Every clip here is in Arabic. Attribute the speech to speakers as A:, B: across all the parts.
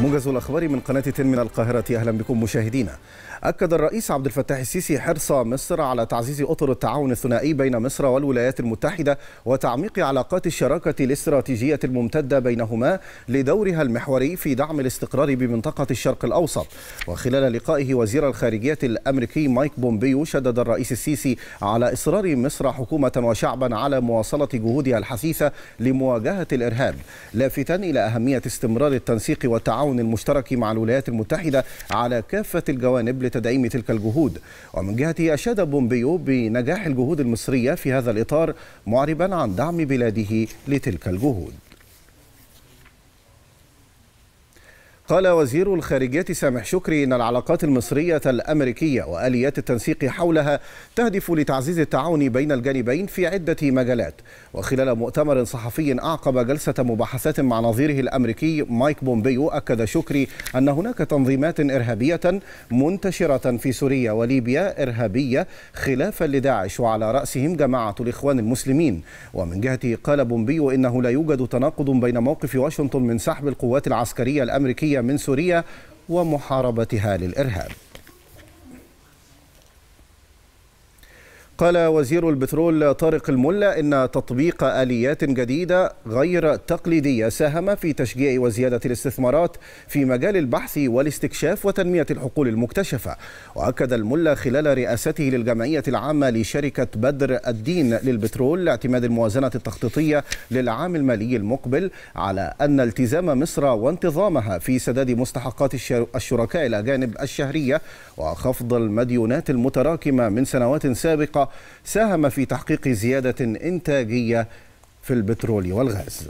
A: موجز الأخبار من قناة تن من القاهرة أهلا بكم مشاهدينا أكد الرئيس عبد الفتاح السيسي حرص مصر على تعزيز أطر التعاون الثنائي بين مصر والولايات المتحدة وتعميق علاقات الشراكة الاستراتيجية الممتدة بينهما لدورها المحوري في دعم الاستقرار بمنطقة الشرق الأوسط وخلال لقائه وزير الخارجية الأمريكي مايك بومبيو شدد الرئيس السيسي على إصرار مصر حكومة وشعبا على مواصلة جهودها الحثيثة لمواجهة الإرهاب لافتا إلى أهمية استمرار التنسيق والتعاون التعاون المشترك مع الولايات المتحدة على كافة الجوانب لتدعيم تلك الجهود ومن جهته أشاد بومبيو بنجاح الجهود المصرية في هذا الإطار معربا عن دعم بلاده لتلك الجهود قال وزير الخارجية سامح شكري إن العلاقات المصرية الأمريكية وآليات التنسيق حولها تهدف لتعزيز التعاون بين الجانبين في عدة مجالات وخلال مؤتمر صحفي أعقب جلسة مباحثات مع نظيره الأمريكي مايك بومبيو أكد شكري أن هناك تنظيمات إرهابية منتشرة في سوريا وليبيا إرهابية خلافا لداعش وعلى رأسهم جماعة الإخوان المسلمين ومن جهته قال بومبيو إنه لا يوجد تناقض بين موقف واشنطن من سحب القوات العسكرية الأمريكية من سوريا ومحاربتها للإرهاب قال وزير البترول طارق الملا إن تطبيق آليات جديدة غير تقليدية ساهم في تشجيع وزيادة الاستثمارات في مجال البحث والاستكشاف وتنمية الحقول المكتشفة وأكد الملا خلال رئاسته للجمعية العامة لشركة بدر الدين للبترول لاعتماد الموازنة التخطيطية للعام المالي المقبل على أن التزام مصر وانتظامها في سداد مستحقات الشركاء الأجانب الشهرية وخفض المديونات المتراكمة من سنوات سابقة ساهم في تحقيق زيادة إنتاجية في البترول والغاز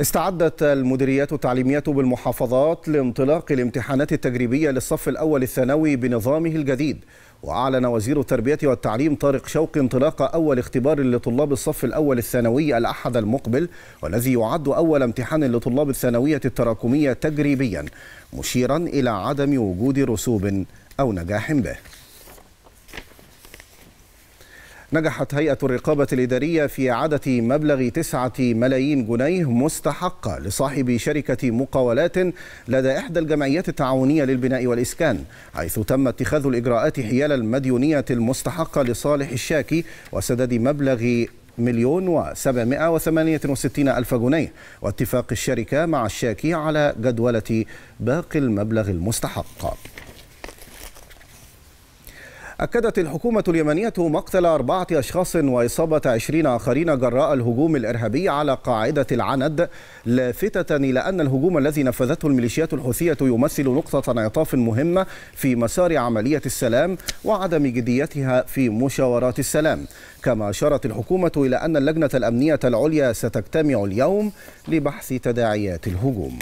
A: استعدت المديريات التعليمية بالمحافظات لانطلاق الامتحانات التجريبية للصف الأول الثانوي بنظامه الجديد وأعلن وزير التربية والتعليم طارق شوقي انطلاق أول اختبار لطلاب الصف الأول الثانوي الأحد المقبل والذي يعد أول امتحان لطلاب الثانوية التراكمية تجريبيا مشيرا إلى عدم وجود رسوب أو نجاح به نجحت هيئة الرقابة الإدارية في إعادة مبلغ 9 ملايين جنيه مستحقة لصاحب شركة مقاولات لدى إحدى الجمعيات التعاونية للبناء والإسكان حيث تم اتخاذ الإجراءات حيال المديونية المستحقة لصالح الشاكي وسدد مبلغ مليون و وثمانية وستين ألف جنيه واتفاق الشركة مع الشاكي على جدولة باقي المبلغ المستحق أكدت الحكومة اليمنية مقتل أربعة أشخاص وإصابة عشرين آخرين جراء الهجوم الإرهابي على قاعدة العند لافتة إلى أن الهجوم الذي نفذته الميليشيات الحوثية يمثل نقطة انعطاف مهمة في مسار عملية السلام وعدم جديتها في مشاورات السلام كما أشارت الحكومة إلى أن اللجنة الأمنية العليا ستجتمع اليوم لبحث تداعيات الهجوم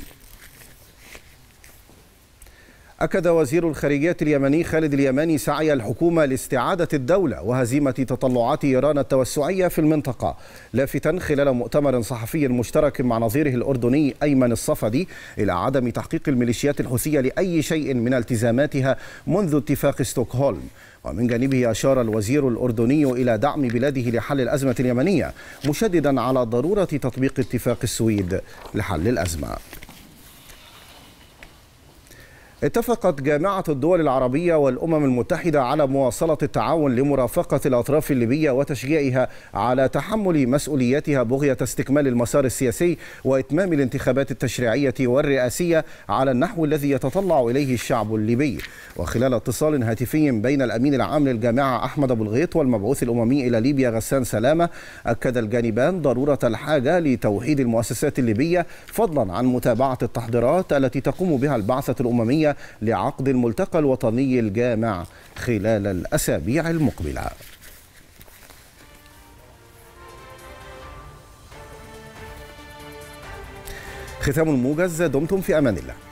A: أكد وزير الخارجية اليمني خالد اليماني سعي الحكومة لاستعادة الدولة وهزيمة تطلعات إيران التوسعية في المنطقة لافتا خلال مؤتمر صحفي مشترك مع نظيره الأردني أيمن الصفدي إلى عدم تحقيق الميليشيات الحوثية لأي شيء من التزاماتها منذ اتفاق ستوكهولم ومن جانبه أشار الوزير الأردني إلى دعم بلاده لحل الأزمة اليمنية مشددا على ضرورة تطبيق اتفاق السويد لحل الأزمة اتفقت جامعة الدول العربية والأمم المتحدة على مواصلة التعاون لمرافقة الأطراف الليبية وتشجيعها على تحمل مسؤولياتها بغية استكمال المسار السياسي وإتمام الانتخابات التشريعية والرئاسية على النحو الذي يتطلع إليه الشعب الليبي وخلال اتصال هاتفي بين الأمين العام للجامعة أحمد أبو الغيط والمبعوث الأممي إلى ليبيا غسان سلامة أكد الجانبان ضرورة الحاجة لتوحيد المؤسسات الليبية فضلا عن متابعة التحضيرات التي تقوم بها البعثة الأممية لعقد الملتقى الوطني الجامع خلال الأسابيع المقبلة ختام الموجز دمتم في أمان الله